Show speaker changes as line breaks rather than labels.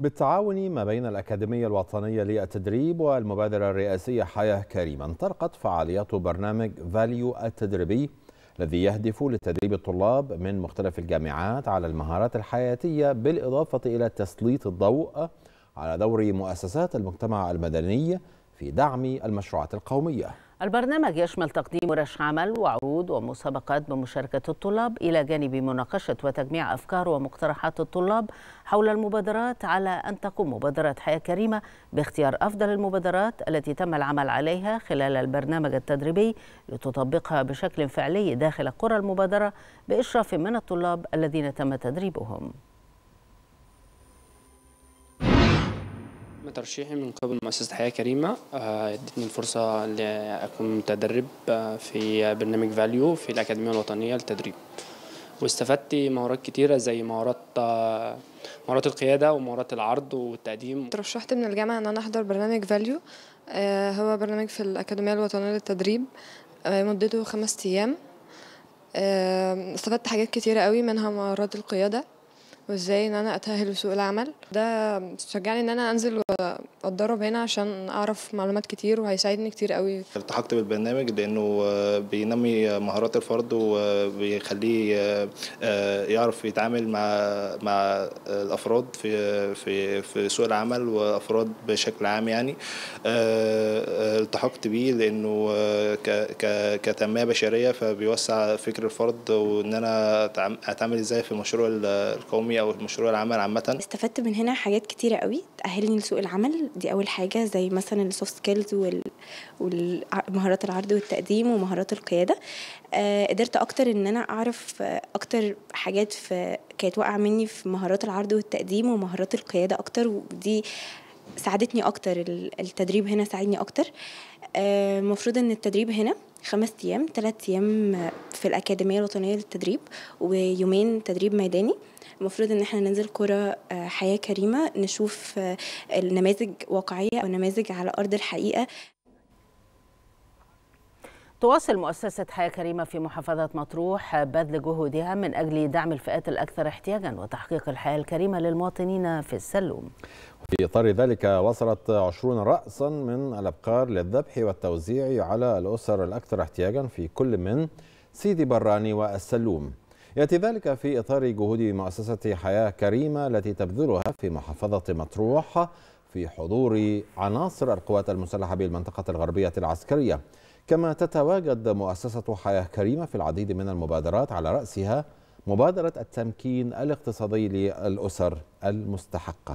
بالتعاون ما بين الأكاديمية الوطنية للتدريب والمبادرة الرئاسية حياة كريمة انطلقت فعاليات برنامج فاليو التدريبي الذي يهدف لتدريب الطلاب من مختلف الجامعات على المهارات الحياتية بالإضافة إلى تسليط الضوء على دور مؤسسات المجتمع المدني في دعم المشروعات القومية
البرنامج يشمل تقديم ورش عمل وعروض ومسابقات بمشاركة الطلاب إلى جانب مناقشة وتجميع أفكار ومقترحات الطلاب حول المبادرات على أن تقوم مبادرة حياة كريمة باختيار أفضل المبادرات التي تم العمل عليها خلال البرنامج التدريبي لتطبقها بشكل فعلي داخل قرى المبادرة بإشراف من الطلاب الذين تم تدريبهم
تم ترشيحي من قبل مؤسسة حياة كريمة ادتني آه، الفرصة لأكون متدرب آه، في برنامج فاليو في الأكاديمية الوطنية للتدريب واستفدت مهارات كتيرة زي مهارات آه، مهارات القيادة ومهارات العرض والتقديم
ترشحت من الجامعة إن أنا أحضر برنامج فاليو هو برنامج في الأكاديمية الوطنية للتدريب مدته خمس أيام استفدت حاجات كتيرة قوي منها مهارات القيادة وازاي ان انا اتاهل لسوق العمل ده شجعني ان انا انزل واتدرب هنا عشان اعرف معلومات كتير وهيساعدني كتير قوي
التحقت بالبرنامج لانه بينمي مهارات الفرد وبيخليه آه، يعرف يتعامل مع مع الافراد في في في سوق العمل وافراد بشكل عام يعني آه، آه، التحقت بيه لانه كتنميه بشريه فبيوسع فكر الفرد وان انا اتعامل ازاي في المشروع القومي العلمي او مشروع العمل عامه
استفدت من هنا حاجات كتيره قوي تاهلني لسوق العمل دي اول حاجه زي مثلا السوفت سكيلز وال... والمهارات العرض والتقديم ومهارات القياده آه قدرت اكتر ان انا اعرف اكتر حاجات في كانت واقعه مني في مهارات العرض والتقديم ومهارات القياده اكتر ودي ساعدتني اكتر التدريب هنا ساعدني اكتر المفروض آه، ان التدريب هنا خمس أيام ثلاث أيام في الأكاديمية الوطنية للتدريب ويومين تدريب ميداني المفروض ان احنا ننزل كرة آه، حياة كريمة نشوف آه، النماذج واقعية أو نماذج على أرض الحقيقة
تواصل مؤسسة حياة كريمة في محافظة مطروح بذل جهودها من أجل دعم الفئات الأكثر احتياجا وتحقيق الحياة الكريمة للمواطنين في السلوم
في إطار ذلك وصلت 20 رأسا من الأبقار للذبح والتوزيع على الأسر الأكثر احتياجا في كل من سيدي براني والسلوم يأتي ذلك في إطار جهود مؤسسة حياة كريمة التي تبذلها في محافظة مطروح في حضور عناصر القوات المسلحة بالمنطقة الغربية العسكرية كما تتواجد مؤسسة حياة كريمة في العديد من المبادرات على رأسها مبادرة التمكين الاقتصادي للأسر المستحقة